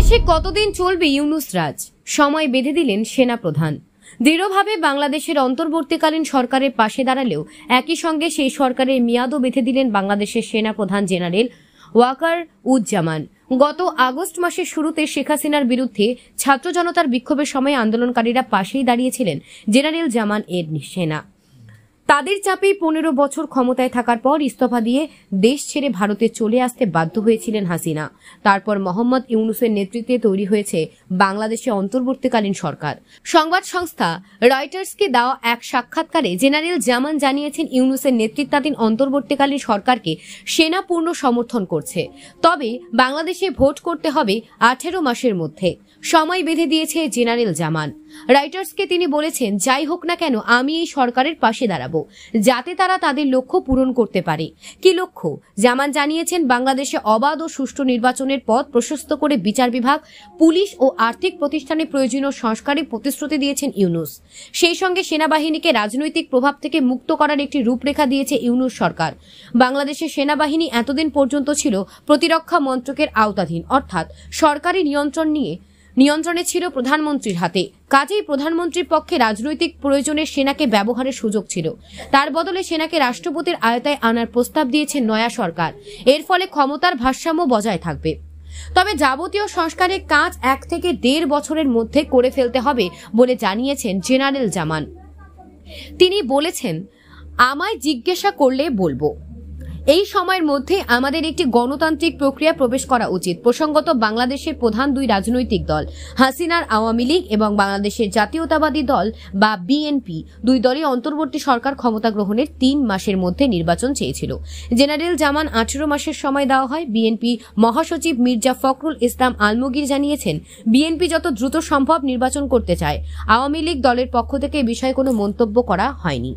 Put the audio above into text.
বাংলাদেশে কতদিন চলবে ইউনুস রাজ সময় বেঁধে দিলেন সেনা প্রধান দৃঢ়ভাবে বাংলাদেশের অন্তর্বর্তীকালীন সরকারের পাশে দাঁড়ালেও একই সঙ্গে সেই সরকারের মেয়াদও বেঁধে দিলেন বাংলাদেশের সেনা প্রধান জেনারেল ওয়াকার উজ্জামান গত আগস্ট মাসের শুরুতে শেখ হাসিনার বিরুদ্ধে ছাত্র জনতার বিক্ষোভের সময় আন্দোলনকারীরা পাশেই দাঁড়িয়েছিলেন জেনারেল জামান এর সেনা তাদের চাপেই পনেরো বছর ক্ষমতায় থাকার পর ইস্তফা দিয়ে দেশ ছেড়ে ভারতে চলে আসতে বাধ্য হয়েছিলেন হাসিনা তারপর মোহাম্মদ ইউনুসের নেতৃত্বে তৈরি হয়েছে বাংলাদেশে অন্তর্বর্তীকালীন সরকার সংবাদ সংস্থা রয়টার্সকে দেওয়া এক সাক্ষাৎকারে জেনারেল জামান জানিয়েছেন ইউনুসের নেতৃত্বাধীন অন্তর্বর্তীকালীন সরকারকে সেনা পূর্ণ সমর্থন করছে তবে বাংলাদেশে ভোট করতে হবে আঠেরো মাসের মধ্যে সময় বেঁধে দিয়েছে জেনারেল জামান রাইটার্সকে তিনি বলেছেন যাই হোক না কেন আমি এই সরকারের পাশে দাঁড়াবো যাতে তারা তাদের লক্ষ্য পূরণ করতে পারে কি লক্ষ্য জামান জানিয়েছেন বাংলাদেশে অবাধ ও সুষ্ঠু নির্বাচনের পথ প্রশস্ত করে বিচার বিভাগ পুলিশ ও আর্থিক প্রতিষ্ঠানে প্রয়োজনীয় সংস্কারে প্রতিশ্রুতি দিয়েছেন ইউনুস সেই সঙ্গে সেনাবাহিনীকে রাজনৈতিক প্রভাব থেকে মুক্ত করার একটি রূপরেখা দিয়েছে ইউনুস সরকার বাংলাদেশের সেনাবাহিনী এতদিন পর্যন্ত ছিল প্রতিরক্ষা মন্ত্রকের আওতাধীন অর্থাৎ সরকারি নিয়ন্ত্রণ নিয়ে নিয়ন্ত্রণে ছিল প্রধানমন্ত্রীর হাতে কাজেই প্রধানমন্ত্রীর পক্ষে রাজনৈতিক প্রয়োজনে সেনাকে ব্যবহারের সুযোগ ছিল তার বদলে সেনাকে রাষ্ট্রপতির আয়তায় আনার প্রস্তাব দিয়েছে নয়া সরকার এর ফলে ক্ষমতার ভারসাম্য বজায় থাকবে তবে যাবতীয় সংস্কারের কাজ এক থেকে দেড় বছরের মধ্যে করে ফেলতে হবে বলে জানিয়েছেন জেনারেল জামান তিনি বলেছেন আমায় জিজ্ঞাসা করলে বলবো এই সময়ের মধ্যে আমাদের একটি গণতান্ত্রিক প্রক্রিয়া প্রবেশ করা উচিত প্রসঙ্গত বাংলাদেশের প্রধান দুই রাজনৈতিক দল হাসিনার আওয়ামী লীগ এবং বাংলাদেশের জাতীয়তাবাদী দল বা বিএনপি দুই দলই অন্তর্বর্তী সরকার ক্ষমতা গ্রহণের তিন মাসের মধ্যে নির্বাচন চেয়েছিল জেনারেল জামান আঠেরো মাসের সময় দেওয়া হয় বিএনপি মহাসচিব মির্জা ফখরুল ইসলাম আলমগীর জানিয়েছেন বিএনপি যত দ্রুত সম্ভব নির্বাচন করতে চায় আওয়ামী লীগ দলের পক্ষ থেকে বিষয়ে কোনো মন্তব্য করা হয়নি